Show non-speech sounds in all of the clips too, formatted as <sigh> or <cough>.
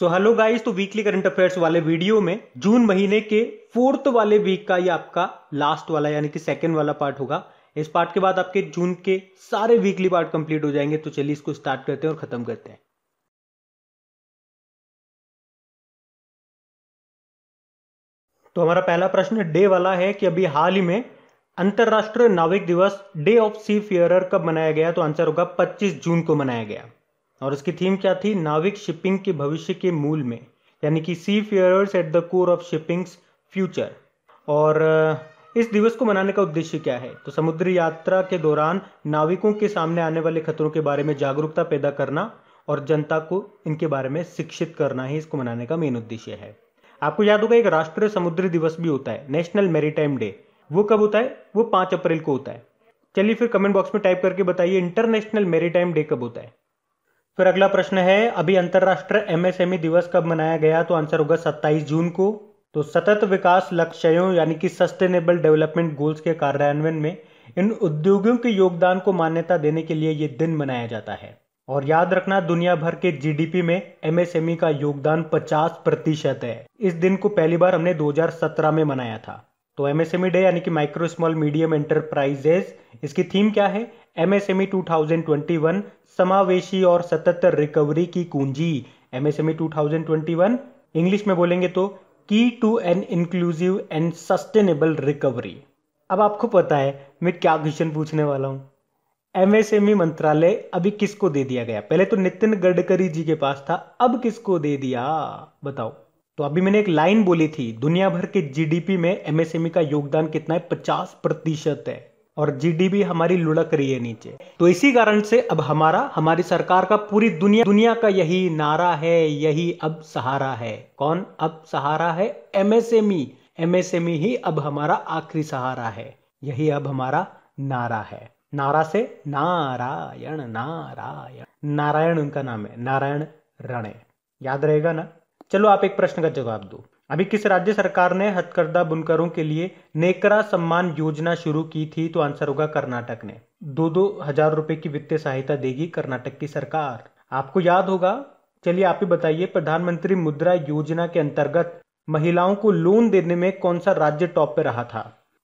सो hello guys तो weekly current affairs वाले video में जून महीने के फोर्थ वाले वीक का ये आपका लास्ट वाला यानी कि सेकंड वाला पार्ट होगा इस पार्ट के बाद आपके जून के सारे वीकली पार्ट कंप्लीट हो जाएंगे तो चलिए इसको स्टार्ट करते हैं और खत्म करते हैं तो हमारा पहला प्रश्न डे वाला है कि अभी हाल ही में अंतर्राष्ट्रीय नाविक दिवस डे ऑफ सी फियर कब मनाया गया तो आंसर होगा पच्चीस जून को मनाया गया और उसकी थीम क्या थी नाविक शिपिंग के भविष्य के मूल में यानी कि seafarers at the core of shipping's future और इस दिवस को मनाने का उद्देश्य क्या है तो समुद्री यात्रा के दौरान नाविकों के सामने आने वाले खतरों के बारे में जागरूकता पैदा करना और जनता को इनके बारे में शिक्षित करना ही इसको मनाने का मेन उद्देश्य है आपको याद होगा एक राष्ट्रीय समुद्री दिवस भी होता है नेशनल मेरीटाइम डे वो कब होता है वो पांच अप्रैल को होता है चलिए फिर कमेंट बॉक्स में टाइप करके बताइए इंटरनेशनल मेरीटाइम डे कब होता है फिर अगला प्रश्न है अभी अंतर्राष्ट्रीय एमएसएमई e दिवस कब मनाया गया तो आंसर होगा सत्ताईस जून को तो सतत विकास लक्ष्यों यानी कि सस्टेनेबल डेवलपमेंट गोल्स के कार्यान्वयन में इन उद्योगों के योगदान को मान्यता देने के लिए ये दिन मनाया जाता है और याद रखना दुनिया भर के जीडीपी में एमएसएमई e का योगदान 50 प्रतिशत है इस दिन को पहली बार हमने 2017 में मनाया था तो एमएसएमई डे e यानी कि माइक्रो स्मॉल मीडियम एंटरप्राइजेस इसकी थीम क्या है एमएसएमई 2021 e समावेशी और सतत रिकवरी की कुंजी एमएसएमई 2021 इंग्लिश में बोलेंगे तो key to an inclusive and sustainable recovery अब आपको पता है मैं क्या क्वेश्चन पूछने वाला हूँ एमएसएमई e मंत्रालय अभी किसको दे दिया गया पहले तो नितिन गडकरी जी के पास था अब किसको दे दिया बताओ तो अभी मैंने एक लाइन बोली थी दुनिया भर के जीडीपी में एमएसएमई e का योगदान कितना है पचास प्रतिशत है और जीडीपी हमारी लुढ़क रही है नीचे तो इसी कारण से अब हमारा हमारी सरकार का पूरी दुनिया दुनिया का यही नारा है यही अब सहारा है कौन अब सहारा है एमएसएमई एमएसएमई e। e ही अब हमारा आखिरी सहारा है यही अब हमारा नारा है नारा से नारायण नारायण नारायण उनका नाम है नारायण रणे याद रहेगा ना चलो आप एक प्रश्न का जवाब दो अभी किस राज्य सरकार ने हथकरदा बुनकरों के लिए नेकरा सम्मान योजना शुरू की थी तो आंसर होगा कर्नाटक ने दो दो हजार रुपए की वित्तीय सहायता देगी कर्नाटक की सरकार आपको याद होगा चलिए आप ही बताइए प्रधानमंत्री मुद्रा योजना के अंतर्गत महिलाओं को लोन देने में कौन सा राज्य टॉप पे रहा था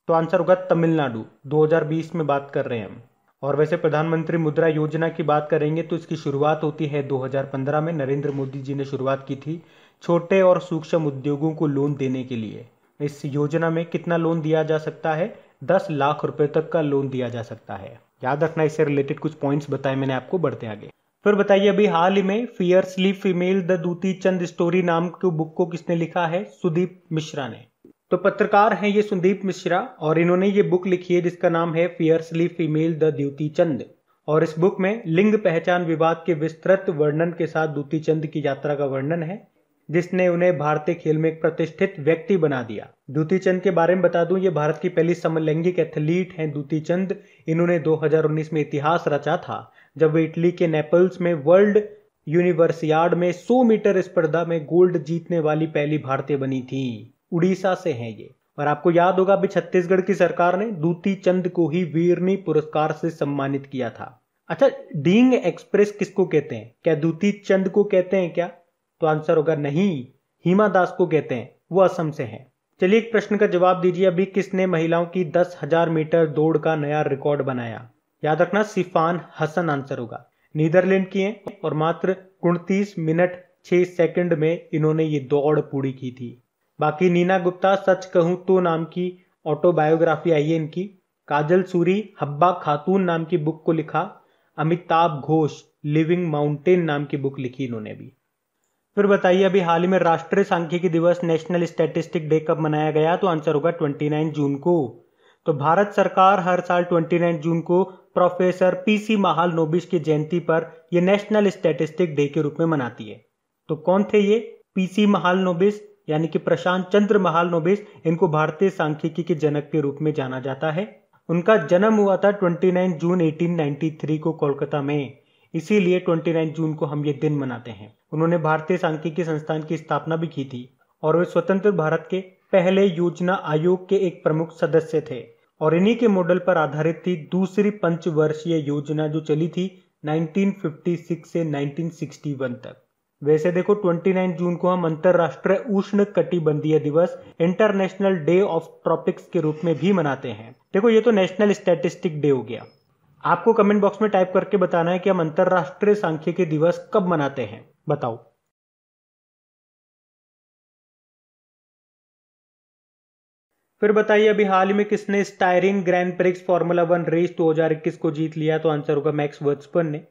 तो आंसर होगा तमिलनाडु 2020 में बात कर रहे हैं हम और वैसे प्रधानमंत्री मुद्रा योजना की बात करेंगे तो इसकी शुरुआत होती है 2015 में नरेंद्र मोदी जी ने शुरुआत की थी छोटे और सूक्ष्म उद्योगों को लोन देने के लिए इस योजना में कितना लोन दिया जा सकता है दस लाख रुपए तक का लोन दिया जा सकता है याद रखना इससे रिलेटेड कुछ पॉइंट्स बताए मैंने आपको बढ़ते आगे फिर बताइए अभी हाल ही में फियर्सली फीमेल द दूती चंद स्टोरी नाम के बुक को किसने लिखा है सुदीप मिश्रा ने तो पत्रकार हैं ये सुदीप मिश्रा और इन्होंने ये बुक लिखी है जिसका नाम है fiercely female the Dutee Chand और इस बुक में लिंग पहचान विवाद के विस्तृत वर्णन के साथ दूती चंद की यात्रा का वर्णन है जिसने उन्हें भारतीय खेल में एक प्रतिष्ठित व्यक्ति बना दिया दूती चंद के बारे में बता दूं ये भारत की पहली समलैंगिक एथलीट हैं दूती चंद इन्होंने 2019 में इतिहास रचा था जब वे इटली के नेपल्स में वर्ल्ड यूनिवर्सियाड में 100 मीटर स्पर्धा में गोल्ड जीतने वाली पहली भारतीय बनी थी उड़ीसा से हैं ये और आपको याद होगा अभी छत्तीसगढ़ की सरकार ने दूती चंद को ही वीरनी पुरस्कार से सम्मानित किया था अच्छा डींग एक्सप्रेस किसको कहते हैं क्या दूती चंद को कहते हैं क्या तो आंसर होगा नहीं हिमा दास को कहते हैं वो असम से हैं चलिए एक प्रश्न का जवाब दीजिए अभी किसने महिलाओं की दस हजार मीटर दौड़ का नया रिकॉर्ड बनाया याद रखना सिफान हसन आंसर होगा नीदरलैंड की हैं और मात्र उनतीस मिनट छह सेकंड में इन्होंने ये दौड़ पूरी की थी बाकी नीना गुप्ता सच कहूं तो नाम की ऑटोबायोग्राफी आई है इनकी काजल सूरी हब्बा खातून नाम की बुक को लिखा अमिताभ घोष लिविंग माउंटेन नाम की बुक लिखी इन्होंने भी फिर बताइए अभी हाल ही में राष्ट्रीय सांख्यिकी दिवस नेशनल स्टैटिस्टिक डे कब मनाया गया तो आंसर होगा 29 जून को तो भारत सरकार हर साल 29 जून को प्रोफेसर पीसी महाल नोबिस की जयंती पर यह नेशनल स्टैटिस्टिक डे के रूप में मनाती है तो कौन थे ये पीसी महाल नोबिस यानी कि प्रशांत चंद्र महाल नोबिस इनको भारतीय सांख्यिकी के जनक के रूप में जाना जाता है उनका जन्म हुआ था 29 जून 1893 को कोलकाता में इसीलिए 29 जून को हम ये दिन मनाते हैं उन्होंने भारतीय सांख्यिकी संस्थान की स्थापना भी की थी और वे स्वतंत्र भारत के पहले योजना आयोग के एक प्रमुख सदस्य थे और इन्हीं के मॉडल पर आधारित थी दूसरी पंचवर्षीय योजना जो चली थी 1956 से 1961 तक वैसे देखो 29 जून को हम अंतरराष्ट्रीय उष्ण कटिबंधीय दिवस इंटरनेशनल डे ऑफ ट्रॉपिक्स के रूप में भी मनाते हैं देखो ये तो नेशनल स्टैटिस्टिक डे हो गया आपको कमेंट बॉक्स में टाइप करके बताना है कि हम अंतर्राष्ट्रीय सांख्यिकी दिवस कब मनाते हैं बताओ फिर बताइए अभी हाल ही में किसने Styrian Grand Prix Formula One race 2021 को जीत लिया तो आंसर होगा मैक्स वर्सपन ने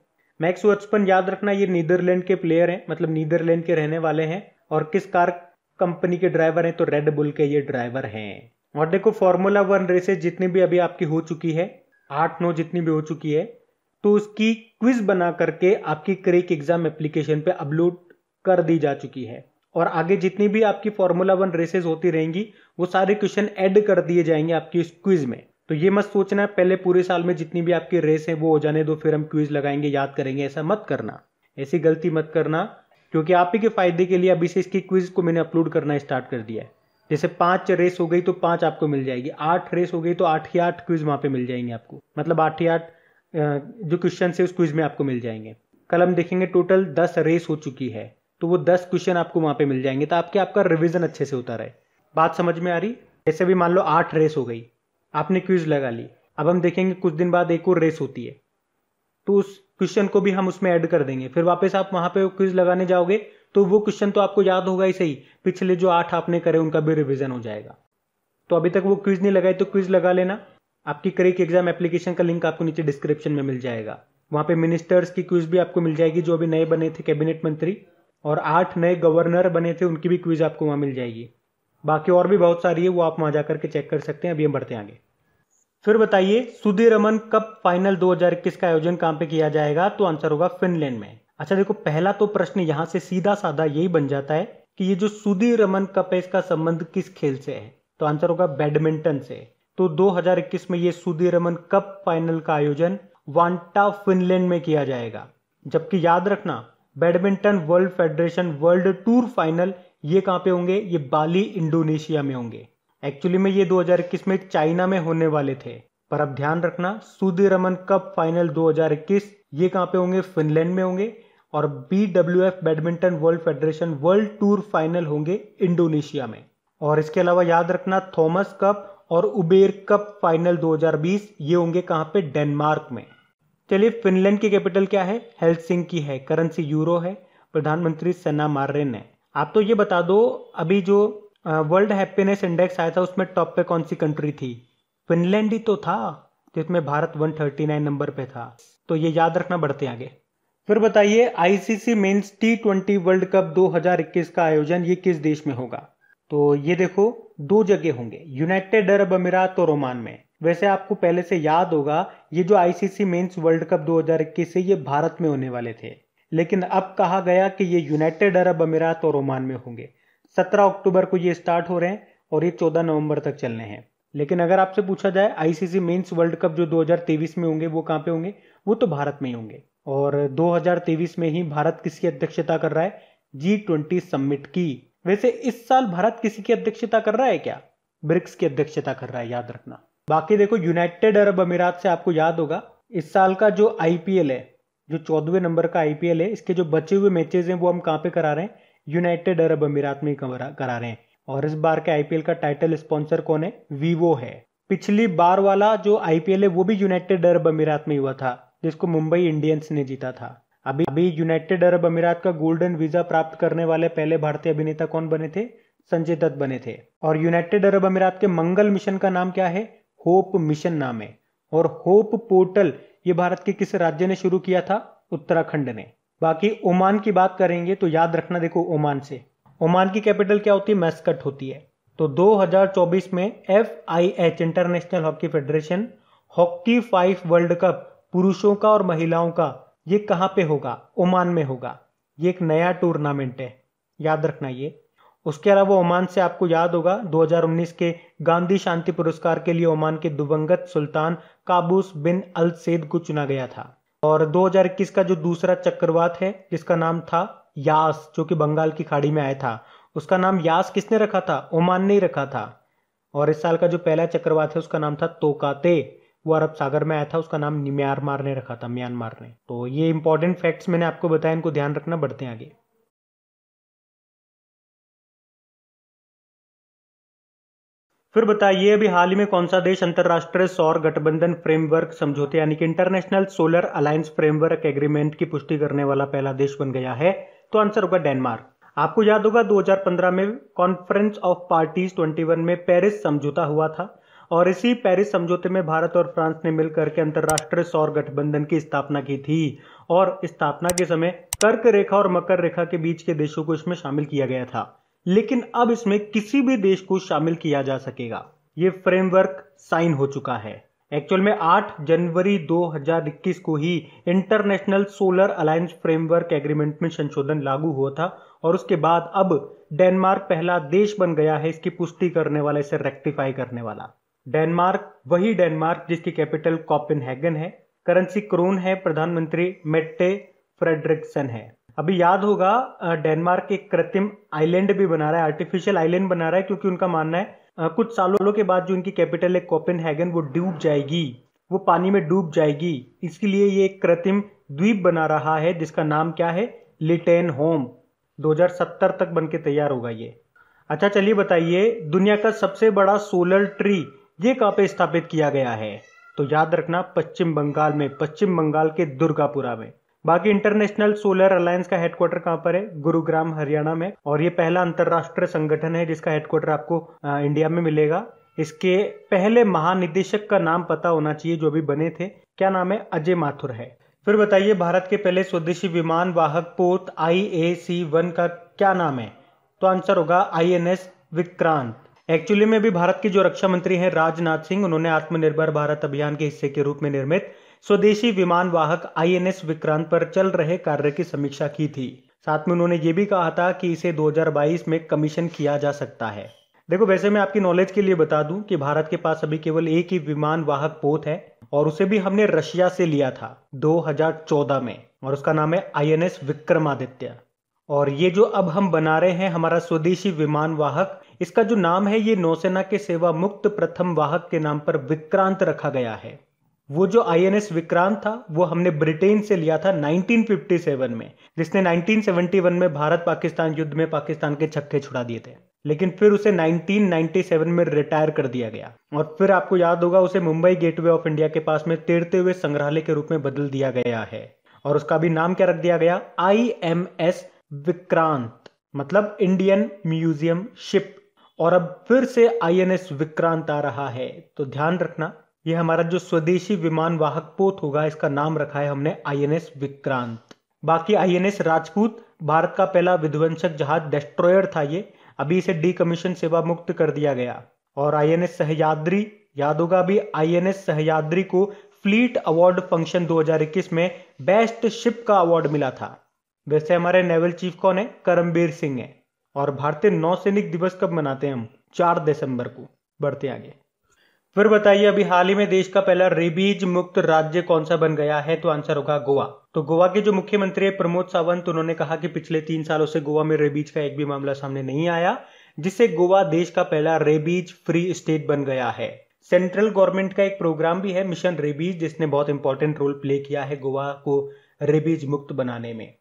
मैक्स वर्ट्सपन याद रखना ये नीदरलैंड के प्लेयर हैं मतलब नीदरलैंड के रहने वाले हैं और किस कार कंपनी के ड्राइवर हैं तो रेड बुल के ये ड्राइवर हैं और देखो फॉर्मूला वन रेसेस जितनी भी अभी आपकी हो चुकी है आठ नौ जितनी भी हो चुकी है तो उसकी क्विज बना करके आपकी क्रेक एग्जाम एप्लीकेशन पे अपलोड कर दी जा चुकी है और आगे जितनी भी आपकी फॉर्मूला वन रेसेस होती रहेंगी वो सारे क्वेश्चन ऐड कर दिए जाएंगे आपकी इस क्विज में तो ये मत सोचना है पहले पूरे साल में जितनी भी आपकी रेस है वो हो जाने दो फिर हम क्विज लगाएंगे याद करेंगे ऐसा मत करना ऐसी गलती मत करना क्योंकि आप ही के फायदे के लिए अभी से इसकी क्विज को मैंने अपलोड करना स्टार्ट कर दिया है जैसे पांच रेस हो गई तो पांच आपको मिल जाएगी आठ रेस हो गई तो आठ ही आठ क्विज वहां पे मिल जाएंगे आपको मतलब आठ ही आठ जो क्वेश्चन है उस क्विज में आपको मिल जाएंगे कल हम देखेंगे टोटल दस रेस हो चुकी है तो वो दस क्वेश्चन आपको वहाँ पे मिल जाएंगे तो आपके आपका रिविजन अच्छे से होता रहे बात समझ में आ रही ऐसे भी मान लो आठ रेस हो गई आपने क्विज लगा ली अब हम देखेंगे कुछ दिन बाद एक और रेस होती है तो उस क्वेश्चन को भी हम उसमें ऐड कर देंगे फिर वापस आप वहां पे क्विज लगाने जाओगे तो वो क्वेश्चन तो आपको याद होगा ही सही पिछले जो आठ आपने करे उनका भी रिविजन हो जाएगा तो अभी तक वो क्विज नहीं लगाई तो क्विज लगा लेना आपकी की एग्जाम एप्लीकेशन का लिंक आपको नीचे डिस्क्रिप्शन में मिल जाएगा वहां पे मिनिस्टर्स की क्विज भी आपको मिल जाएगी जो अभी नए बने थे कैबिनेट मंत्री और आठ नए गवर्नर बने थे उनकी भी क्विज आपको वहां मिल जाएगी बाकी और भी बहुत सारी है वो आप वहां जाकर के चेक कर सकते हैं अभी हम बढ़ते आगे फिर बताइए सुधीर रमन कप फाइनल 2021 का आयोजन कहाँ पे किया जाएगा तो आंसर होगा फिनलैंड में अच्छा देखो पहला तो प्रश्न यहाँ से सीधा साधा यही बन जाता है कि ये जो सुधीर रमन कप है इसका संबंध किस खेल से है तो आंसर होगा बैडमिंटन से तो 2021 में ये सुदीरमन कप फाइनल का आयोजन वांटा फिनलैंड में किया जाएगा जबकि याद रखना badminton world federation world tour final ये कहाँ पे होंगे ये बाली इंडोनेशिया में होंगे एक्चुअली में ये 2021 में चाइना में होने वाले थे पर अब ध्यान रखना सुदीरमन कप फाइनल 2021 ये कहाँ पे होंगे फिनलैंड में होंगे और B F badminton world federation world tour final होंगे इंडोनेशिया में और इसके अलावा याद रखना थॉमस कप और उबेर कप फाइनल 2020 ये होंगे कहाँ पे डेनमार्क में चलिए फिनलैंड की कैपिटल क्या है की है करेंसी यूरो है प्रधानमंत्री सना मार्रेन है आप तो ये बता दो अभी जो वर्ल्ड हैप्पीनेस इंडेक्स आया था उसमें टॉप पे कौन सी कंट्री थी फिनलैंड ही तो था जिसमें भारत 139 नंबर पे था तो ये याद रखना बढ़ते आगे फिर बताइए ICC men's T twenty world cup 2021 का आयोजन ये किस देश में होगा तो ये देखो दो जगह होंगे यूनाइटेड अरब अमीरात और ओमान में वैसे आपको पहले से याद होगा ये जो आईसीसी मेंस वर्ल्ड कप 2021 से ये भारत में होने वाले थे लेकिन अब कहा गया कि ये यूनाइटेड अरब अमीरात और ओमान में होंगे 17 अक्टूबर को ये स्टार्ट हो रहे हैं और ये 14 नवंबर तक चलने हैं लेकिन अगर आपसे पूछा जाए आईसीसी मेंस वर्ल्ड कप जो 2023 में होंगे वो कहाँ पे होंगे वो तो भारत में ही होंगे और 2023 में ही भारत किसकी अध्यक्षता कर रहा है जी ट्वेंटी समिट की वैसे इस साल भारत किसी की अध्यक्षता कर रहा है क्या ब्रिक्स की अध्यक्षता कर रहा है याद रखना बाकी देखो यूनाइटेड अरब अमीरात से आपको याद होगा इस साल का जो आईपीएल है जो चौदहवें नंबर का आईपीएल है इसके जो बचे हुए मैचेज हैं वो हम कहाँ पे करा रहे हैं यूनाइटेड अरब अमीरात में करा रहे हैं और इस बार के आईपीएल का टाइटल स्पॉन्सर कौन है वीवो है पिछली बार वाला जो आईपीएल है वो भी यूनाइटेड अरब अमीरात में हुआ था जिसको मुंबई इंडियंस ने जीता था अभी अभी यूनाइटेड अरब अमीरात का गोल्डन वीजा प्राप्त करने वाले पहले भारतीय अभिनेता कौन बने थे संजय दत्त बने थे और यूनाइटेड अरब अमीरात के मंगल मिशन का नाम क्या है होप मिशन नाम है और होप पोर्टल ये भारत के किस राज्य ने शुरू किया था उत्तराखंड ने बाकी ओमान की बात करेंगे तो याद रखना देखो ओमान से ओमान की कैपिटल क्या होती है मैस्कट होती है तो 2024 में F I H international hockey federation hockey five world cup पुरुषों का और महिलाओं का ये कहाँ पे होगा ओमान में होगा ये एक नया टूर्नामेंट है याद रखना ये उसके अलावा ओमान से आपको याद होगा 2019 के गांधी शांति पुरस्कार के लिए ओमान के दिवंगत सुल्तान काबूस बिन अल सेद को चुना गया था और 2021 का जो दूसरा चक्रवात है जिसका नाम था यास जो कि बंगाल की खाड़ी में आया था उसका नाम यास किसने रखा था ओमान ने ही रखा था और इस साल का जो पहला चक्रवात है उसका नाम था तोकाते वो अरब सागर में आया था उसका नाम म्यांमार ने रखा था म्यांमार ने तो ये इंपॉर्टेंट फैक्ट्स मैंने आपको बताया इनको ध्यान रखना बढ़ते हैं आगे फिर बताइए अभी हाल ही में कौन सा देश अंतर्राष्ट्रीय सौर गठबंधन फ्रेमवर्क समझौते यानी कि international solar alliance framework agreement की पुष्टि करने वाला पहला देश बन गया है तो आंसर होगा डेनमार्क आपको याद होगा 2015 में कॉन्फ्रेंस ऑफ पार्टीज 21 में पेरिस समझौता हुआ था और इसी पेरिस समझौते में भारत और फ्रांस ने मिलकर के अंतर्राष्ट्रीय सौर गठबंधन की स्थापना की थी और स्थापना के समय कर्क रेखा और मकर रेखा के बीच के देशों को इसमें शामिल किया गया था लेकिन अब इसमें किसी भी देश को शामिल किया जा सकेगा ये फ्रेमवर्क साइन हो चुका है एक्चुअल में 8 जनवरी 2021 को ही international solar alliance framework agreement में संशोधन लागू हुआ था और उसके बाद अब डेनमार्क पहला देश बन गया है इसकी पुष्टि करने वाला इसे रेक्टिफाई करने वाला डेनमार्क वही डेनमार्क जिसकी कैपिटल कॉपिनहेगन है करेंसी क्रोन है प्रधानमंत्री मेट्टे फ्रेडरिक्सन है अभी याद होगा डेनमार्क एक कृत्रिम आइलैंड भी बना रहा है आर्टिफिशियल आइलैंड बना रहा है क्योंकि उनका मानना है कुछ सालों के बाद जो उनकी कैपिटल है हैगन वो डूब जाएगी वो पानी में डूब जाएगी इसके लिए ये एक कृत्रिम द्वीप बना रहा है जिसका नाम क्या है लिटेन होम 2070 तक बन के तैयार होगा ये अच्छा चलिए बताइए दुनिया का सबसे बड़ा सोलर ट्री ये कहाँ पे स्थापित किया गया है तो याद रखना पश्चिम बंगाल में पश्चिम बंगाल के दुर्गापुरा में बाकी इंटरनेशनल सोलर अलायंस का हेडक्वार्टर कहाँ पर है गुरुग्राम हरियाणा में और ये पहला अंतर्राष्ट्रीय संगठन है जिसका हेडक्वार्टर आपको आ, इंडिया में मिलेगा इसके पहले महानिदेशक का नाम पता होना चाहिए जो भी बने थे क्या नाम है अजय माथुर है फिर बताइए भारत के पहले स्वदेशी विमान वाहक पोत आई ए सी वन का क्या नाम है तो आंसर होगा I N S Vikrant actually में भी भारत के जो रक्षा मंत्री हैं राजनाथ सिंह उन्होंने आत्मनिर्भर भारत अभियान के हिस्से के रूप में निर्मित स्वदेशी विमान वाहक आईएनएस विक्रांत पर चल रहे कार्य की समीक्षा की थी साथ में उन्होंने ये भी कहा था कि इसे 2022 में कमीशन किया जा सकता है देखो वैसे मैं आपकी नॉलेज के लिए बता दूं कि भारत के पास अभी केवल एक ही विमान वाहक पोत है और उसे भी हमने रशिया से लिया था 2014 में और उसका नाम है आईएनएस विक्रमादित्य और ये जो अब हम बना रहे हैं हमारा स्वदेशी विमान वाहक इसका जो नाम है ये नौसेना के सेवा मुक्त प्रथम वाहक के नाम पर विक्रांत रखा गया है वो जो आईएनएस विक्रांत था वो हमने ब्रिटेन से लिया था 1957 में जिसने 1971 में भारत पाकिस्तान युद्ध में पाकिस्तान के छक्के छुड़ा दिए थे लेकिन फिर उसे 1997 में रिटायर कर दिया गया और फिर आपको याद होगा उसे मुंबई गेटवे ऑफ इंडिया के पास में तैरते हुए संग्रहालय के रूप में बदल दिया गया है और उसका भी नाम क्या रख दिया गया आई एम एस विक्रांत मतलब इंडियन म्यूजियम शिप और अब फिर से आईएनएस विक्रांत आ रहा है तो ध्यान रखना ये हमारा जो स्वदेशी विमान वाहक पोत होगा इसका नाम रखा है हमने आईएनएस विक्रांत बाकी आईएनएस राजपूत भारत का पहला विध्वंसक जहाज डेस्ट्रॉयर था ये अभी इसे डीकमीशन सेवा मुक्त कर दिया गया और आईएनएस सहयाद्री याद होगा अभी आईएनएस सहयाद्री को फ्लीट अवार्ड फंक्शन 2021 में बेस्ट शिप का अवार्ड मिला था वैसे हमारे नेवल चीफ कौन है करमबीर सिंह है और भारतीय नौसैनिक दिवस कब मनाते हैं हम चार दिसंबर को बढ़ते आगे फिर बताइए अभी हाल ही में देश का पहला रेबीज मुक्त राज्य कौन सा बन गया है तो आंसर होगा गोवा तो गोवा के जो मुख्यमंत्री है प्रमोद सावंत उन्होंने कहा कि पिछले तीन सालों से गोवा में रेबीज का एक भी मामला सामने नहीं आया जिससे गोवा देश का पहला रेबीज फ्री स्टेट बन गया है सेंट्रल गवर्नमेंट का एक प्रोग्राम भी है मिशन रेबीज जिसने बहुत इंपॉर्टेंट रोल प्ले किया है गोवा को रेबीज मुक्त बनाने में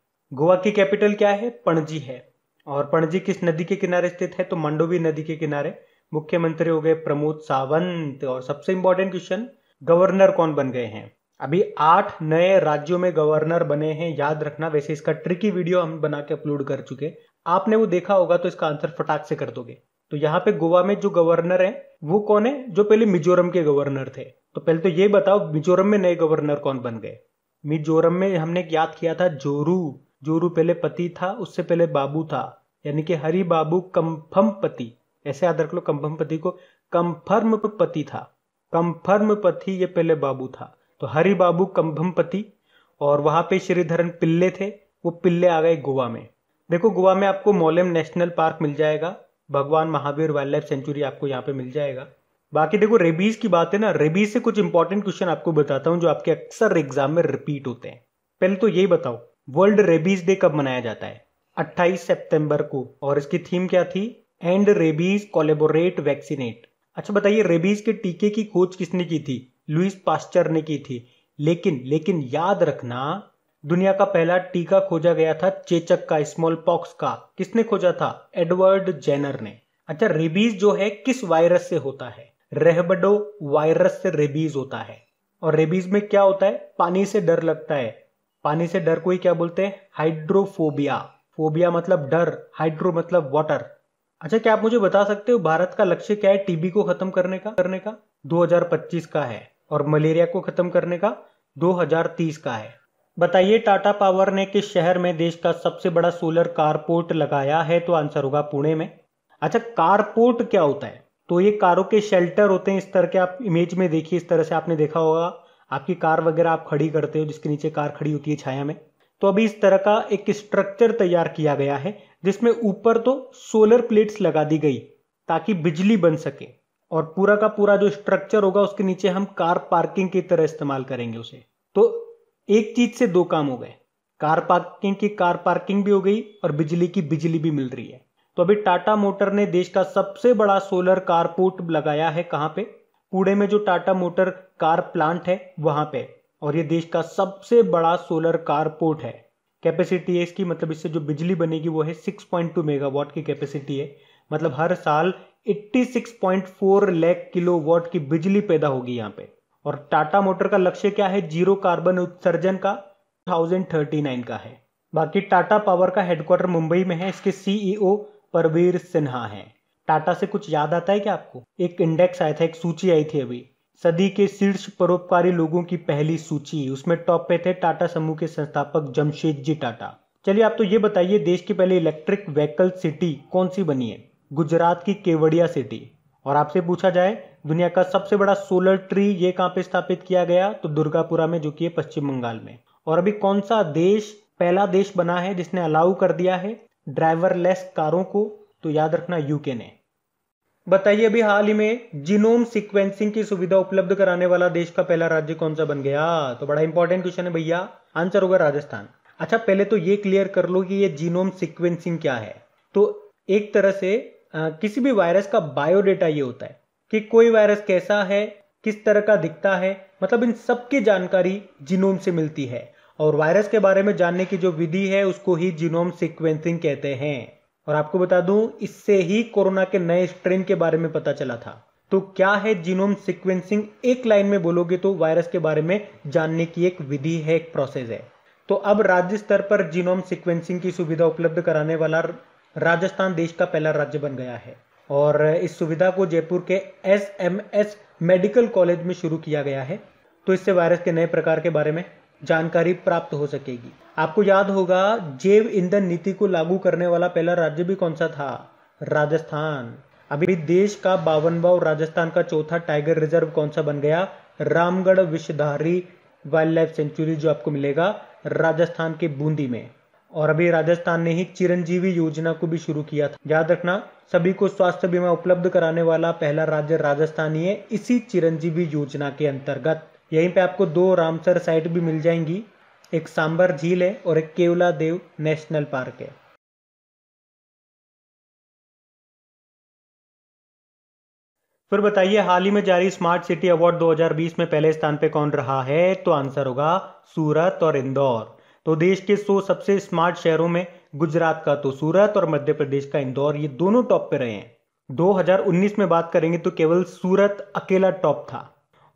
गोवा की कैपिटल क्या है पणजी है और पणजी किस नदी के किनारे स्थित है तो मंडोवी नदी के किनारे मुख्यमंत्री हो गए प्रमोद सावंत और सबसे इंपॉर्टेंट क्वेश्चन गवर्नर कौन बन गए हैं अभी आठ नए राज्यों में गवर्नर बने हैं याद रखना वैसे इसका ट्रिकी वीडियो हम बना के अपलोड कर चुके आपने वो देखा होगा तो इसका आंसर फटाक से कर दोगे तो यहाँ पे गोवा में जो गवर्नर है वो कौन है जो पहले मिजोरम के गवर्नर थे तो पहले तो ये बताओ मिजोरम में नए गवर्नर कौन बन गए मिजोरम में हमने याद किया था जोरू जोरू पहले पति था उससे पहले बाबू था यानी कि हरि बाबू कंफर्म पति ऐसे याद रख लो कंफर्म पति को कंफर्म पति था कंफर्म पति ये पहले बाबू था तो हरि बाबू कंफर्म पति और वहां पे श्रीधरन पिल्ले थे वो पिल्ले आ गए गोवा में देखो गोवा में आपको मोलेम नेशनल पार्क मिल जाएगा भगवान महावीर वाइल्ड लाइफ सेंचुरी आपको यहाँ पे मिल जाएगा बाकी देखो रेबीज की बात है ना रेबीज से कुछ इंपॉर्टेंट क्वेश्चन आपको बताता हूँ जो आपके अक्सर एग्जाम में रिपीट होते हैं पहले तो यही बताओ वर्ल्ड रेबीज डे कब मनाया जाता है 28 सितंबर को और इसकी थीम क्या थी एंड रेबीज कोलेबोरेट वैक्सीनेट अच्छा बताइए रेबीज के टीके की खोज किसने की थी लुइस पास्चर ने की थी लेकिन लेकिन याद रखना दुनिया का पहला टीका खोजा गया था चेचक का स्मॉल पॉक्स का किसने खोजा था एडवर्ड जेनर ने अच्छा रेबीज जो है किस वायरस से होता है रेहबडो वायरस से रेबीज होता है और रेबीज में क्या होता है पानी से डर लगता है पानी से डर को ही क्या बोलते हैं हाइड्रोफोबिया फोबिया मतलब डर हाइड्रो मतलब वाटर अच्छा क्या आप मुझे बता सकते हो भारत का लक्ष्य क्या है टीबी को खत्म करने का करने का 2025 का है और मलेरिया को खत्म करने का 2030 का है बताइए टाटा पावर ने किस शहर में देश का सबसे बड़ा सोलर कारपोर्ट लगाया है तो आंसर होगा पुणे में अच्छा कारपोर्ट क्या होता है तो ये कारों के शेल्टर होते हैं इस तरह के आप इमेज में देखिए इस तरह से आपने देखा होगा आपकी कार वगैरह आप खड़ी करते हो जिसके नीचे कार खड़ी होती है छाया में तो अभी इस तरह का एक स्ट्रक्चर तैयार किया गया है जिसमें ऊपर तो सोलर प्लेट्स लगा दी गई ताकि बिजली बन सके और पूरा का पूरा जो स्ट्रक्चर होगा उसके नीचे हम कार पार्किंग की तरह इस्तेमाल करेंगे उसे तो एक चीज से दो काम हो गए कार पार्किंग की कार पार्किंग भी हो गई और बिजली की बिजली भी मिल रही है तो अभी टाटा मोटर ने देश का सबसे बड़ा सोलर कारपोर्ट लगाया है कहां पे पुणे में जो टाटा मोटर कार प्लांट है वहां पे और ये देश का सबसे बड़ा सोलर कार पोर्ट है कैपेसिटी है इसकी मतलब इससे जो बिजली बनेगी वो है 6.2 मेगावाट की कैपेसिटी है मतलब हर साल 86.4 लाख किलोवाट की बिजली पैदा होगी यहाँ पे और टाटा मोटर का लक्ष्य क्या है जीरो कार्बन उत्सर्जन का 2039 का है बाकी टाटा पावर का हेडक्वार्टर मुंबई में है इसके सीईओ e परवीर सिन्हा हैं टाटा से कुछ याद आता है क्या आपको एक इंडेक्स आया था एक सूची आई थी अभी सदी के शीर्ष परोपकारी लोगों की पहली सूची उसमें टॉप पे थे टाटा समूह के संस्थापक जमशेद जी टाटा चलिए आप तो ये बताइए देश की पहली इलेक्ट्रिक व्हीकल सिटी कौन सी बनी है गुजरात की केवड़िया सिटी और आपसे पूछा जाए दुनिया का सबसे बड़ा सोलर ट्री ये कहाँ पे स्थापित किया गया तो दुर्गापुरा में जो कि है पश्चिम बंगाल में और अभी कौन सा देश पहला देश बना है जिसने अलाउ कर दिया है लेस कारों को तो याद रखना यूके ने बताइए अभी हाल ही में जीनोम सीक्वेंसिंग की सुविधा उपलब्ध कराने वाला देश का पहला राज्य कौन सा बन गया तो बड़ा इंपॉर्टेंट क्वेश्चन है भैया आंसर होगा राजस्थान अच्छा पहले तो ये क्लियर कर लो कि ये जीनोम सिक्वेंसिंग क्या है तो एक तरह से आ, किसी भी वायरस का बायोडेटा ये होता है कि कोई वायरस कैसा है किस तरह का दिखता है मतलब इन सब की जानकारी जीनोम से मिलती है और वायरस के बारे में जानने की जो विधि है उसको ही जीनोम सिक्वेंसिंग कहते हैं और आपको बता दूं इससे ही कोरोना के नए स्ट्रेन के बारे में पता चला था तो क्या है जीनोम सिक्वेंसिंग एक लाइन में बोलोगे तो वायरस के बारे में जानने की एक विधि है एक प्रोसेस है तो अब राज्य स्तर पर जीनोम सिक्वेंसिंग की सुविधा उपलब्ध कराने वाला राजस्थान देश का पहला राज्य बन गया है और इस सुविधा को जयपुर के एस मेडिकल कॉलेज में शुरू किया गया है तो इससे वायरस के नए प्रकार के बारे में जानकारी प्राप्त हो सकेगी आपको याद होगा जैव ईंधन नीति को लागू करने वाला पहला राज्य भी कौन सा था राजस्थान अभी देश का बावनवा और राजस्थान का चौथा टाइगर रिजर्व कौन सा बन गया Ramgarh Vishwadhari wildlife sanctuary जो आपको मिलेगा राजस्थान के बूंदी में और अभी राजस्थान ने ही चिरंजीवी योजना को भी शुरू किया था याद रखना सभी को स्वास्थ्य बीमा उपलब्ध कराने वाला पहला राज्य राजस्थान ही है इसी चिरंजीवी योजना के अंतर्गत यहीं पे आपको दो रामसर साइट भी मिल जाएंगी एक सांबर झील है और एक केवला देव नेशनल पार्क है फिर बताइए हाल ही में जारी स्मार्ट सिटी अवार्ड 2020 में पहले स्थान पे कौन रहा है तो आंसर होगा सूरत और इंदौर तो देश के 100 सबसे स्मार्ट शहरों में गुजरात का तो सूरत और मध्य प्रदेश का इंदौर ये दोनों टॉप पे रहे हैं 2019 में बात करेंगे तो केवल सूरत अकेला टॉप था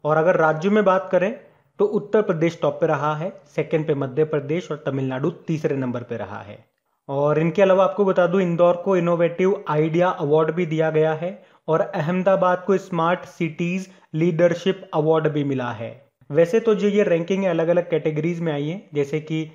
और अगर राज्यों में बात करें तो उत्तर प्रदेश टॉप पे रहा है सेकंड पे मध्य प्रदेश और तमिलनाडु तीसरे नंबर पे रहा है और इनके अलावा आपको बता दूं इंदौर को इनोवेटिव आइडिया अवार्ड भी दिया गया है और अहमदाबाद को स्मार्ट सिटीज लीडरशिप अवार्ड भी मिला है वैसे तो जो ये रैंकिंग है अलग अलग कैटेगरीज में आई है जैसे कि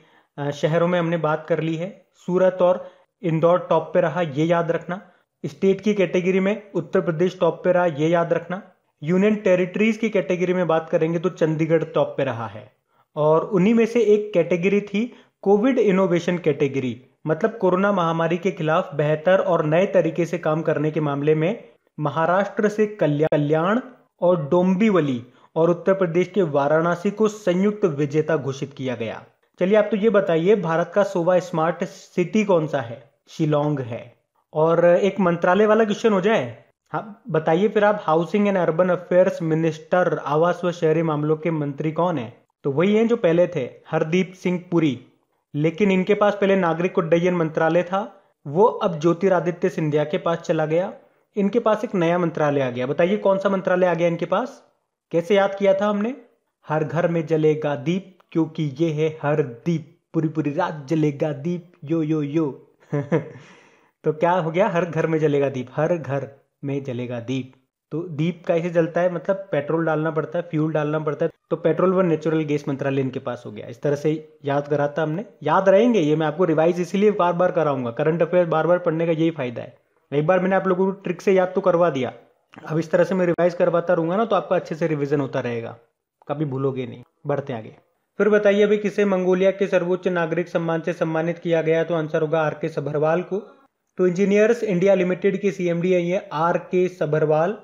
शहरों में हमने बात कर ली है सूरत और इंदौर टॉप पे रहा ये याद रखना स्टेट की कैटेगरी में उत्तर प्रदेश टॉप पे रहा ये याद रखना यूनियन टेरिटरीज की कैटेगरी में बात करेंगे तो चंडीगढ़ टॉप पे रहा है और उन्हीं में से एक कैटेगरी थी कोविड इनोवेशन कैटेगरी मतलब कोरोना महामारी के खिलाफ बेहतर और नए तरीके से काम करने के मामले में महाराष्ट्र से कल्याण और डोम्बीवली और उत्तर प्रदेश के वाराणसी को संयुक्त विजेता घोषित किया गया चलिए आप तो ये बताइए भारत का सोवा स्मार्ट सिटी कौन सा है शिलोंग है और एक मंत्रालय वाला क्वेश्चन हो जाए हाँ, बताइए फिर आप housing and urban affairs minister आवास व शहरी मामलों के मंत्री कौन है तो वही हैं जो पहले थे हरदीप सिंह पुरी लेकिन इनके पास पहले नागरिक उड्डयन मंत्रालय था वो अब ज्योतिरादित्य सिंधिया के पास चला गया इनके पास एक नया मंत्रालय आ गया बताइए कौन सा मंत्रालय आ गया इनके पास कैसे याद किया था हमने हर घर में जलेगा दीप क्योंकि ये है हर दीप पूरी पूरी रात जलेगा दीप यो यो यो <laughs> तो क्या हो गया हर घर में जलेगा दीप हर घर में जलेगा दीप तो दीप कैसे जलता है मतलब पेट्रोल डालना पड़ता है फ्यूल डालना पड़ता है तो पेट्रोल व नेचुरल गैस मंत्रालय इनके पास हो गया इस तरह से याद करा था हमने याद रहेंगे ये मैं आपको रिवाइज इसीलिए बार बार कराऊंगा करंट अफेयर बार बार पढ़ने का यही फायदा है एक बार मैंने आप लोगों को ट्रिक से याद तो करवा दिया अब इस तरह से मैं रिवाइज करवाता रहूंगा ना तो आपका अच्छे से रिविजन होता रहेगा कभी भूलोगे नहीं बढ़ते आगे फिर बताइए अभी किसे मंगोलिया के सर्वोच्च नागरिक सम्मान से सम्मानित किया गया तो आंसर होगा आर के सभरवाल को तो इंजीनियर्स इंडिया लिमिटेड के सीएमडी आई है आर के सभरवाल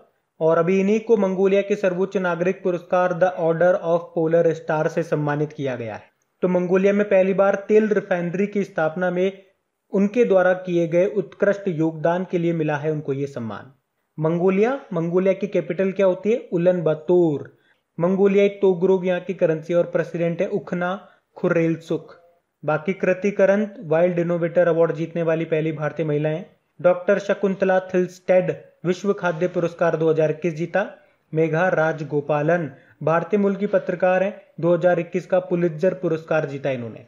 और अभी इन्हीं को मंगोलिया के सर्वोच्च नागरिक पुरस्कार the order of polar star से सम्मानित किया गया है तो मंगोलिया में पहली बार तेल रिफाइनरी की स्थापना में उनके द्वारा किए गए उत्कृष्ट योगदान के लिए मिला है उनको ये सम्मान मंगोलिया मंगोलिया की कैपिटल क्या होती है उलन बतूर मंगोलिया एक तोगरोव यहाँ की करेंसी और प्रेसिडेंट है उखना खुरेल सुख बाकी कृतिकरंत वाइल्ड इनोवेटर अवार्ड जीतने वाली पहली भारतीय महिलाएं डॉक्टर शकुंतला थिल्सटेड विश्व खाद्य पुरस्कार 2021 जीता मेघा राजगोपालन भारतीय मूल की पत्रकार हैं 2021 का पुलिजर पुरस्कार जीता इन्होंने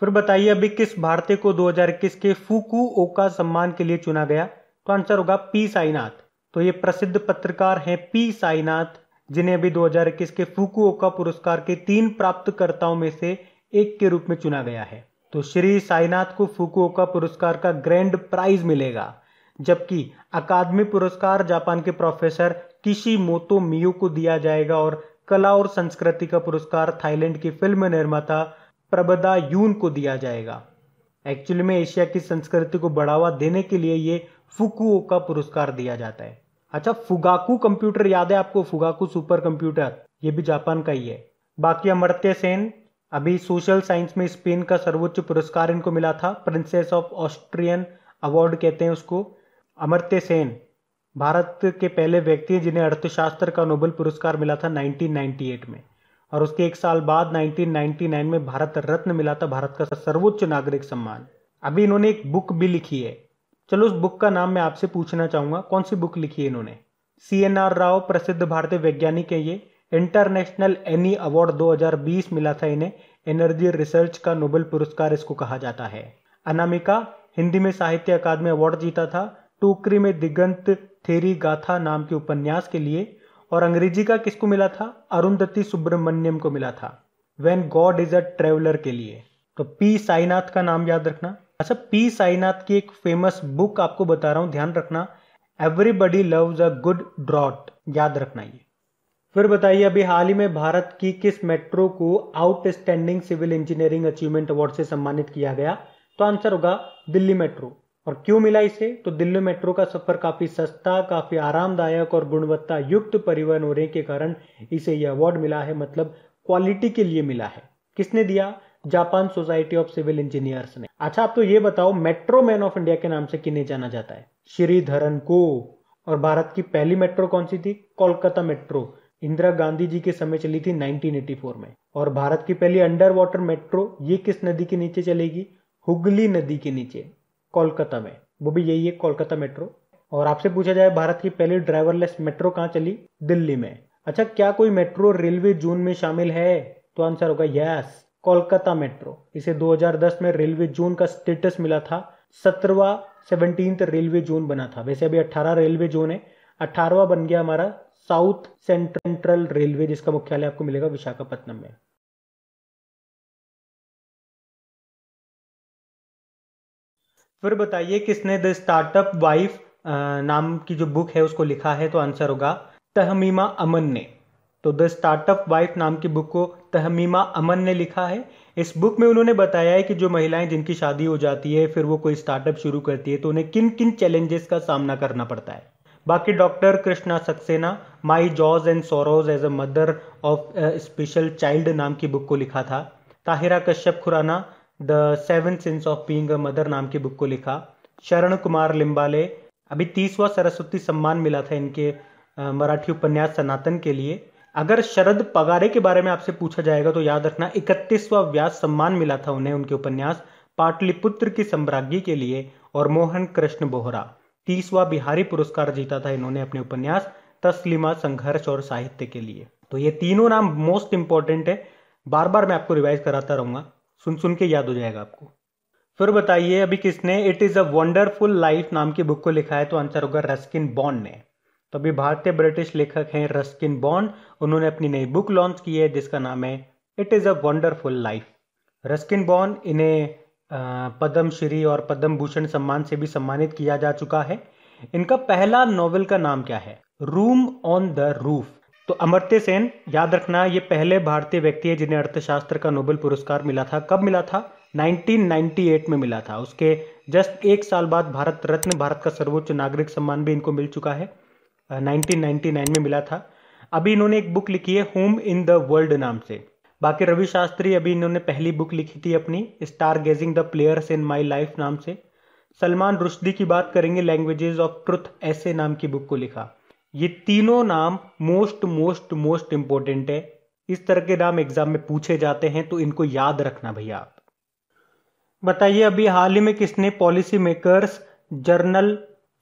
फिर बताइए अभी किस भारतीय को 2021 के फूकू ओका सम्मान के लिए चुना गया तो आंसर होगा पी साईनाथ तो ये प्रसिद्ध पत्रकार हैं पी साईनाथ जिन्हें अभी 2021 के फूकू ओका पुरस्कार के तीन प्राप्तकर्ताओं में से एक के रूप में चुना गया है तो श्री साईनाथ को फुकुओका पुरस्कार का ग्रैंड प्राइज मिलेगा जबकि अकादमी पुरस्कार जापान के प्रोफेसर किशी मोतो मियो को दिया जाएगा और कला और संस्कृति का पुरस्कार थाईलैंड की फिल्म निर्माता प्रबदा यून को दिया जाएगा एक्चुअली में एशिया की संस्कृति को बढ़ावा देने के लिए ये फुकुओ का पुरस्कार दिया जाता है अच्छा फुगाकू कंप्यूटर याद है आपको फुगाकू सुपर कंप्यूटर ये भी जापान का ही है बाकी अमर्त्य सेन अभी सोशल साइंस में स्पेन का सर्वोच्च पुरस्कार इनको मिला था प्रिंसेस ऑफ ऑस्ट्रियन अवार्ड कहते हैं उसको अमर्त्य सेन भारत के पहले व्यक्ति हैं जिन्हें अर्थशास्त्र का नोबेल पुरस्कार मिला था 1998 में और उसके एक साल बाद 1999 में भारत रत्न मिला था भारत का सर्वोच्च नागरिक सम्मान अभी इन्होंने एक बुक भी लिखी है चलो उस बुक का नाम मैं आपसे पूछना चाहूंगा कौन सी बुक लिखी है इन्होंने सी एन आर राव प्रसिद्ध भारतीय वैज्ञानिक है ये इंटरनेशनल एनी अवार्ड 2020 मिला था इन्हें एनर्जी रिसर्च का नोबेल पुरस्कार इसको कहा जाता है अनामिका हिंदी में साहित्य अकादमी अवार्ड जीता था टूकरी में दिगंत थेरी गाथा नाम के उपन्यास के लिए और अंग्रेजी का किसको मिला था अरुंधति सुब्रमण्यम को मिला था when God is a traveller के लिए तो पी साईनाथ का नाम याद रखना अच्छा पी साईनाथ की एक फेमस बुक आपको बता रहा हूं ध्यान रखना everybody loves a good drought याद रखना ये फिर बताइए अभी हाल ही में भारत की किस मेट्रो को outstanding civil engineering achievement award से सम्मानित किया गया तो आंसर होगा दिल्ली मेट्रो और क्यों मिला इसे तो दिल्ली मेट्रो का सफर काफी सस्ता काफी आरामदायक और गुणवत्ता युक्त परिवहन होने के कारण इसे यह अवार्ड मिला है मतलब क्वालिटी के लिए मिला है किसने दिया Japan society of civil engineers ने अच्छा आप तो ये बताओ मेट्रो मैन ऑफ इंडिया के नाम से किन्हें जाना जाता है श्रीधरन को और भारत की पहली मेट्रो कौन सी थी कोलकाता मेट्रो इंदिरा गांधी जी के समय चली थी 1984 में और भारत की पहली अंडर वाटर मेट्रो ये किस नदी के नीचे चलेगी हुगली नदी के नीचे कोलकाता में वो भी यही है कोलकाता मेट्रो और आपसे पूछा जाए भारत की पहली ड्राइवरलेस मेट्रो कहाँ चली दिल्ली में अच्छा क्या कोई मेट्रो रेलवे जोन में शामिल है तो आंसर होगा यस कोलकाता मेट्रो इसे 2010 में रेलवे जोन का स्टेटस मिला था सत्रवा सेवनटीन रेलवे जोन बना था वैसे अभी अट्ठारह रेलवे जोन है अट्ठारहवा बन गया हमारा साउथ सेंट्रल रेलवे जिसका मुख्यालय आपको मिलेगा विशाखापट्टनम में फिर बताइए किसने द स्टार्टअप वाइफ नाम की जो बुक है उसको लिखा है तो आंसर होगा तहमीमा अमन ने तो द स्टार्टअप वाइफ नाम की बुक को तहमीमा अमन ने लिखा है इस बुक में उन्होंने बताया है कि जो महिलाएं जिनकी शादी हो जाती है फिर वो कोई स्टार्टअप शुरू करती है तो उन्हें किन किन चैलेंजेस का सामना करना पड़ता है बाकी doctor Krishna Saxena my joys and sorrows as a mother of special child नाम की बुक को लिखा था Tahira Kashyap Khurrana the seven sins of being a mother नाम की बुक को लिखा शरण कुमार लिम्बाले अभी तीसवा सरस्वती सम्मान मिला था इनके मराठी उपन्यास सनातन के लिए अगर शरद पगारे के बारे में आपसे पूछा जाएगा तो याद रखना इकतीसवा व्यास सम्मान मिला था उन्हें उनके उपन्यास पाटलिपुत्र की सम्राज्ञी के लिए और मोहन कृष्ण बोहरा तीसवा बिहारी पुरस्कार जीता था इन्होंने अपने उपन्यास तस्लिमा संघर्ष और साहित्य के लिए तो ये तीनों नाम मोस्ट इंपॉर्टेंट है बार बार मैं आपको रिवाइज कराता रहूंगा सुन सुन के याद हो जाएगा आपको फिर बताइए अभी किसने it is a wonderful life नाम की बुक को लिखा है तो आंसर होगा रस्किन बॉन्ड ने तो अभी भारतीय ब्रिटिश लेखक हैं रस्किन बॉन्ड उन्होंने अपनी नई बुक लॉन्च की है जिसका नाम है it is a wonderful life Ruskin Bond इन्हें पद्म श्री और पद्म भूषण सम्मान से भी सम्मानित किया जा चुका है इनका पहला नॉवल का नाम क्या है रूम ऑन द रूफ तो अमर्त्य सेन याद रखना ये पहले भारतीय व्यक्ति है जिन्हें अर्थशास्त्र का नोबेल पुरस्कार मिला था कब मिला था 1998 में मिला था उसके जस्ट एक साल बाद भारत रत्न भारत का सर्वोच्च नागरिक सम्मान भी इनको मिल चुका है नाइनटीन में मिला था अभी इन्होंने एक बुक लिखी है होम इन द वर्ल्ड नाम से बाकी रवि शास्त्री अभी इन्होंने पहली बुक लिखी थी अपनी stargazing the players in my life नाम से सलमान रुश्दी की बात करेंगे लैंग्वेजेस ऑफ ट्रुथ ऐसे नाम की बुक को लिखा ये तीनों नाम मोस्ट मोस्ट मोस्ट इंपॉर्टेंट है इस तरह के नाम एग्जाम में पूछे जाते हैं तो इनको याद रखना भैया आप बताइए अभी हाल ही में किसने policy makers journal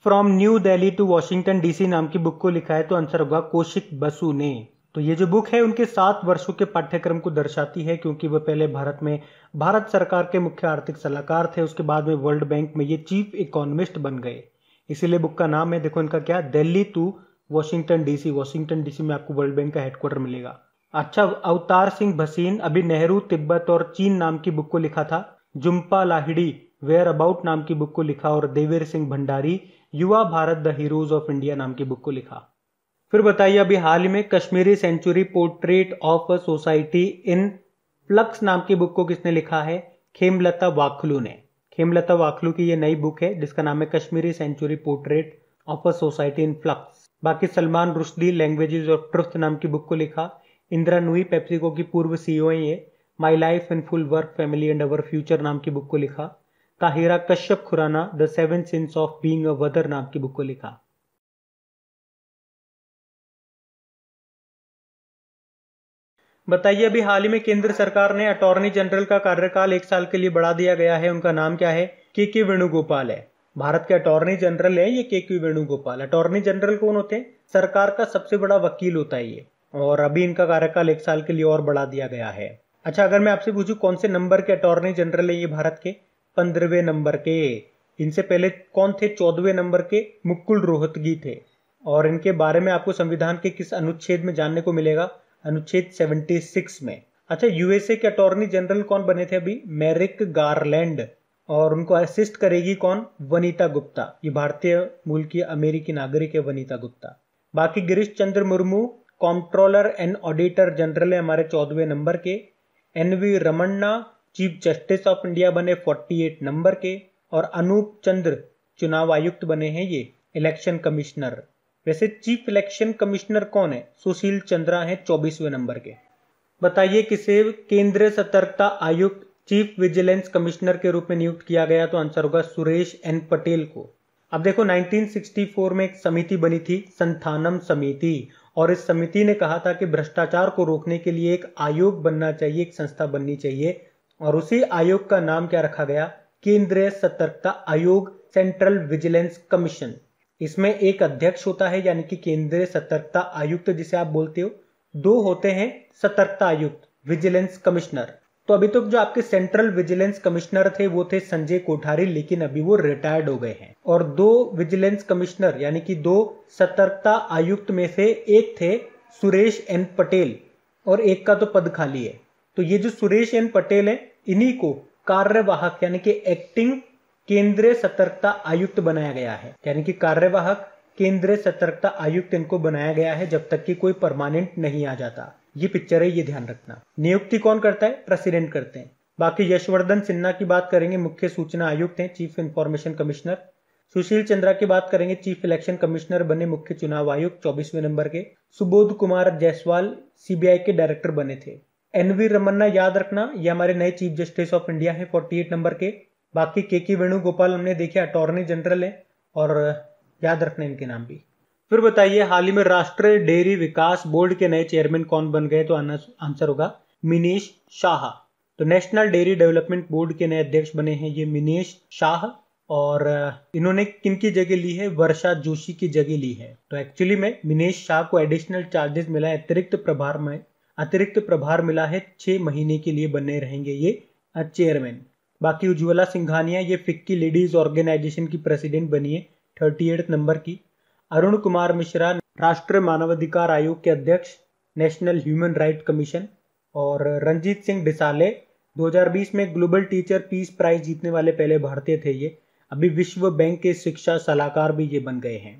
from new Delhi to Washington DC नाम की बुक को लिखा है तो आंसर होगा कौशिक बसु ने तो ये जो बुक है उनके सात वर्षों के पाठ्यक्रम को दर्शाती है क्योंकि वह पहले भारत में भारत सरकार के मुख्य आर्थिक सलाहकार थे उसके बाद में वर्ल्ड बैंक में ये चीफ इकोनॉमिस्ट बन गए इसीलिए बुक का नाम है देखो इनका क्या Delhi to Washington DC Washington DC में आपको वर्ल्ड बैंक का हेडक्वार्टर मिलेगा अच्छा अवतार सिंह भसीन अभी नेहरू तिब्बत और चीन नाम की बुक को लिखा था जुम्पा लाहिड़ी वेयर अबाउट नाम की बुक को लिखा और देवेर Singh Bhandari Yuva Bharat the heroes of India नाम की बुक को लिखा फिर बताइए अभी हाल ही में Kashmiri century portrait of a society in flux नाम की बुक को किसने लिखा है खेमलता वाखलू ने खेमलता वाखलू की ये नई बुक है जिसका नाम है Kashmiri century portrait of a society in flux बाकी Salman Rushdie languages of truth नाम की बुक को लिखा इंदिरा नुई पेप्सिको की पूर्व सीईओ e हैं ये my life in full work family and our future नाम की बुक को लिखा Tahira Kashyap Khurrana the seven sins of being a mother नाम की बुक को लिखा बताइए अभी हाल ही में केंद्र सरकार ने अटॉर्नी जनरल का कार्यकाल एक साल के लिए बढ़ा दिया गया है उनका नाम क्या है के के वेणुगोपाल है भारत के अटॉर्नी जनरल है ये के के वेणुगोपाल अटॉर्नी जनरल कौन होते हैं सरकार का सबसे बड़ा वकील होता है ये और अभी इनका कार्यकाल एक साल के लिए और बढ़ा दिया गया है अच्छा अगर मैं आपसे पूछूं कौन से नंबर के अटॉर्नी जनरल है ये भारत के पंद्रहवे नंबर के इनसे पहले कौन थे चौदहवें नंबर के मुकुल रोहतगी थे और इनके बारे में आपको संविधान के किस अनुच्छेद में जानने को मिलेगा अनुच्छेद 76 में अच्छा यूएसए के अटॉर्नी जनरल कौन बने थे अभी मेरिक गार्लैंड और उनको असिस्ट करेगी कौन वनीता गुप्ता ये भारतीय मूल की अमेरिकी नागरिक है वनीता गुप्ता बाकी Girish Chandra Murmu comptroller and auditor general है हमारे चौदहवें नंबर के N V Ramana chief justice of India बने 48 नंबर के और अनूप चंद्र चुनाव आयुक्त बने हैं ये इलेक्शन कमिश्नर वैसे चीफ इलेक्शन कमिश्नर कौन है सुशील चंद्रा है चौबीसवें नंबर के बताइए किसे केंद्रीय सतर्कता आयुक्त चीफ विजिलेंस कमिश्नर के रूप में नियुक्त किया गया तो आंसर होगा सुरेश एन पटेल को अब देखो 1964 में एक समिति बनी थी संथानम समिति और इस समिति ने कहा था कि भ्रष्टाचार को रोकने के लिए एक आयोग बनना चाहिए एक संस्था बननी चाहिए और उसी आयोग का नाम क्या रखा गया केंद्रीय सतर्कता आयोग सेंट्रल विजिलेंस कमीशन इसमें एक अध्यक्ष होता है यानी कि केंद्रीय सतर्कता आयुक्त जिसे आप बोलते हो दो होते हैं सतर्कता आयुक्त विजिलेंस कमिश्नर तो अभी तक तो जो आपके सेंट्रल विजिलेंस कमिश्नर थे वो थे संजय कोठारी लेकिन अभी वो रिटायर्ड हो गए हैं और दो विजिलेंस कमिश्नर यानी कि दो सतर्कता आयुक्त में से एक थे सुरेश एन पटेल और एक का तो पद खाली है तो ये जो सुरेश एन पटेल है इन्हीं को कार्यवाहक यानी कि एक्टिंग केंद्रीय सतर्कता आयुक्त बनाया गया है यानी कि कार्यवाहक केंद्रीय सतर्कता आयुक्त इनको बनाया गया है जब तक कि कोई परमानेंट नहीं आ जाता ये पिक्चर है ये ध्यान रखना नियुक्ति कौन करता है प्रेसिडेंट करते हैं बाकी यशवर्धन सिन्हा की बात करेंगे मुख्य सूचना आयुक्त हैं chief information commissioner Sushil Chandra की बात करेंगे चीफ इलेक्शन कमिश्नर बने मुख्य चुनाव आयुक्त चौबीसवें नंबर के सुबोध कुमार जायसवाल सीबीआई के डायरेक्टर बने थे एनवी रमन्ना याद रखना ये हमारे नए चीफ जस्टिस ऑफ इंडिया है फोर्टी एट नंबर के बाकी के के वेणुगोपाल हमने देखे अटॉर्नी जनरल है और याद रखना इनके नाम भी फिर बताइए हाल ही में राष्ट्रीय डेयरी विकास बोर्ड के नए चेयरमैन कौन बन गए तो आंसर होगा मिनेश शाह तो नेशनल डेयरी डेवलपमेंट बोर्ड के नए अध्यक्ष बने हैं ये मिनेश शाह और इन्होंने किन की जगह ली है वर्षा जोशी की जगह ली है तो एक्चुअली में मिनेश शाह को एडिशनल चार्जेस मिला है अतिरिक्त प्रभार में अतिरिक्त प्रभार मिला है छह महीने के लिए बने रहेंगे ये चेयरमैन बाकी उज्ज्वला सिंघानिया ये फिक्की लेडीज ऑर्गेनाइजेशन की प्रेसिडेंट बनी है थर्टी नंबर की अरुण कुमार मिश्रा राष्ट्रीय मानवाधिकार आयोग के अध्यक्ष नेशनल ह्यूमन राइट कमीशन और रंजीत सिंह डिसाले 2020 में ग्लोबल टीचर पीस प्राइज जीतने वाले पहले भारतीय थे ये अभी विश्व बैंक के शिक्षा सलाहकार भी ये बन गए हैं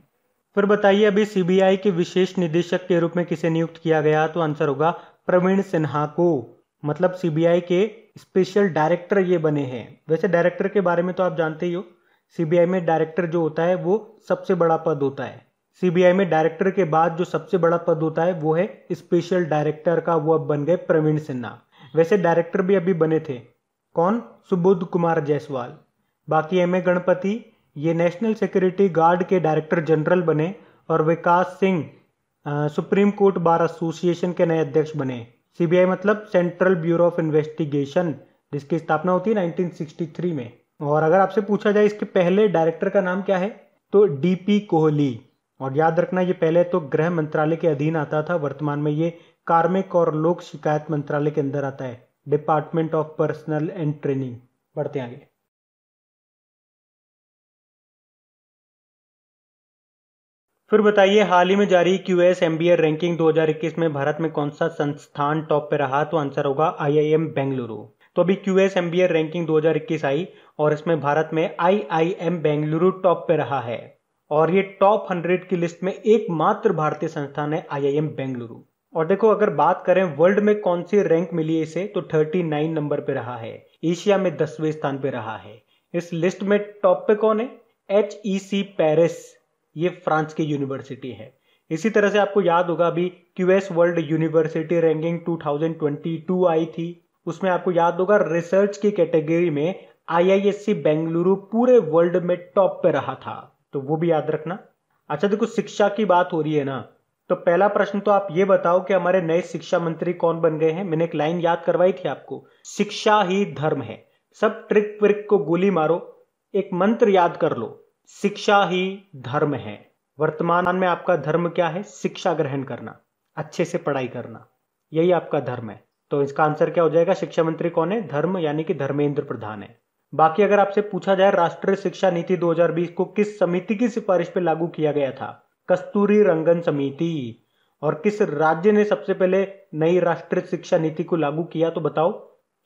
फिर बताइए अभी सीबीआई के विशेष निदेशक के रूप में किसे नियुक्त किया गया तो आंसर होगा प्रवीण सिन्हा को मतलब सीबीआई के स्पेशल डायरेक्टर ये बने हैं वैसे डायरेक्टर के बारे में तो आप जानते ही हो सीबीआई में डायरेक्टर जो होता है वो सबसे बड़ा पद होता है सीबीआई में डायरेक्टर के बाद जो सबसे बड़ा पद होता है वो है स्पेशल डायरेक्टर का वो अब बन गए प्रवीण सिन्हा वैसे डायरेक्टर भी अभी बने थे कौन सुबोध कुमार जायसवाल बाकी एम ए गणपति ये नेशनल सिक्योरिटी गार्ड के डायरेक्टर जनरल बने और Vikas Singh supreme court bar association के नए अध्यक्ष बने सीबीआई मतलब सेंट्रल ब्यूरो ऑफ इन्वेस्टिगेशन जिसकी स्थापना होती है 1963 में और अगर आपसे पूछा जाए इसके पहले डायरेक्टर का नाम क्या है तो डीपी कोहली और याद रखना ये पहले तो गृह मंत्रालय के अधीन आता था वर्तमान में ये कार्मिक और लोक शिकायत मंत्रालय के अंदर आता है department of personnel and training बढ़ते आगे फिर बताइए हाल ही में जारी Q S M B A ranking 2021 में भारत में कौन सा संस्थान टॉप पे रहा तो आंसर होगा आई आई एम बेंगलुरु तो अभी Q S M B A ranking 2021 आई और इसमें भारत में I I M Bengaluru top पे रहा है और ये टॉप हंड्रेड की लिस्ट में एकमात्र भारतीय संस्थान है आई आई एम बेंगलुरु और देखो अगर बात करें वर्ल्ड में कौन सी रैंक मिली है इसे तो 39 नंबर पे रहा है एशिया में दसवें स्थान पे रहा है इस लिस्ट में टॉप पे कौन है एच ई सी पेरिस ये फ्रांस की यूनिवर्सिटी है इसी तरह से आपको याद होगा अभी क्यूएस वर्ल्ड यूनिवर्सिटी रैंकिंग 2022 आई थी उसमें आपको याद होगा रिसर्च की कैटेगरी में आईआईएससी बेंगलुरु पूरे वर्ल्ड में टॉप पे रहा था तो वो भी याद रखना अच्छा देखो शिक्षा की बात हो रही है ना तो पहला प्रश्न तो आप ये बताओ कि हमारे नए शिक्षा मंत्री कौन बन गए हैं मैंने एक लाइन याद करवाई थी आपको शिक्षा ही धर्म है सब ट्रिक ट्रिक को गोली मारो एक मंत्र याद कर लो शिक्षा ही धर्म है वर्तमान में आपका धर्म क्या है शिक्षा ग्रहण करना अच्छे से पढ़ाई करना यही आपका धर्म है तो इसका आंसर क्या हो जाएगा शिक्षा मंत्री कौन है धर्म यानी कि धर्मेंद्र प्रधान है बाकी अगर आपसे पूछा जाए राष्ट्रीय शिक्षा नीति 2020 को किस समिति की सिफारिश पर लागू किया गया था कस्तूरी रंगन समिति और किस राज्य ने सबसे पहले नई राष्ट्रीय शिक्षा नीति को लागू किया तो बताओ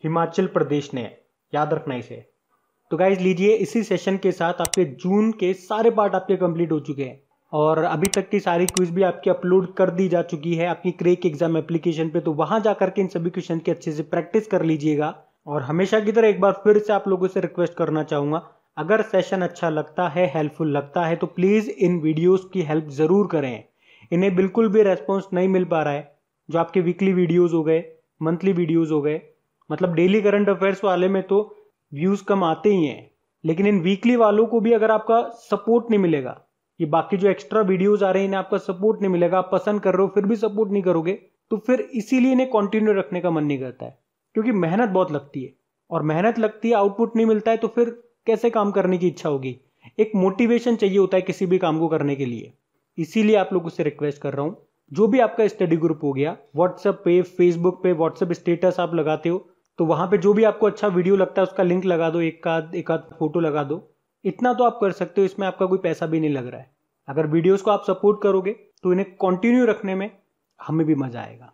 हिमाचल प्रदेश ने याद रखना इसे तो गाइज लीजिए इसी सेशन के साथ आपके जून के सारे पार्ट आपके कंप्लीट हो चुके हैं और अभी तक की सारी क्विज भी आपकी अपलोड कर दी जा चुकी है आपकी क्रेक एग्जाम एप्लीकेशन पे तो वहां जाकर के इन सभी क्वेश्चन की अच्छे से प्रैक्टिस कर लीजिएगा और हमेशा की तरह एक बार फिर से आप लोगों से रिक्वेस्ट करना चाहूंगा अगर सेशन अच्छा लगता है हेल्पफुल लगता है तो प्लीज़ इन वीडियोज़ की हेल्प ज़रूर करें इन्हें बिल्कुल भी रेस्पॉन्स नहीं मिल पा रहा है जो आपके वीकली वीडियोज़ हो गए मंथली वीडियोज़ हो गए मतलब डेली करंट अफेयर्स वाले में तो व्यूज कम आते ही हैं लेकिन इन वीकली वालों को भी अगर आपका सपोर्ट नहीं मिलेगा ये बाकी जो एक्स्ट्रा वीडियोज आ रहे हैं इन्हें आपका सपोर्ट नहीं मिलेगा आप पसंद कर रहे हो फिर भी सपोर्ट नहीं करोगे तो फिर इसीलिए इन्हें कंटिन्यू रखने का मन नहीं करता है क्योंकि मेहनत बहुत लगती है और मेहनत लगती है आउटपुट नहीं मिलता है तो फिर कैसे काम करने की इच्छा होगी एक मोटिवेशन चाहिए होता है किसी भी काम को करने के लिए इसीलिए आप लोगों से रिक्वेस्ट कर रहा हूं जो भी आपका स्टडी ग्रुप हो गया व्हाट्सएप पे फेसबुक पे व्हाट्सएप स्टेटस आप लगाते हो तो वहां पे जो भी आपको अच्छा वीडियो लगता है उसका लिंक लगा दो एक आध एक आध फोटो लगा दो इतना तो आप कर सकते हो इसमें आपका कोई पैसा भी नहीं लग रहा है अगर वीडियोस को आप सपोर्ट करोगे तो इन्हें कंटिन्यू रखने में हमें भी मज़ा आएगा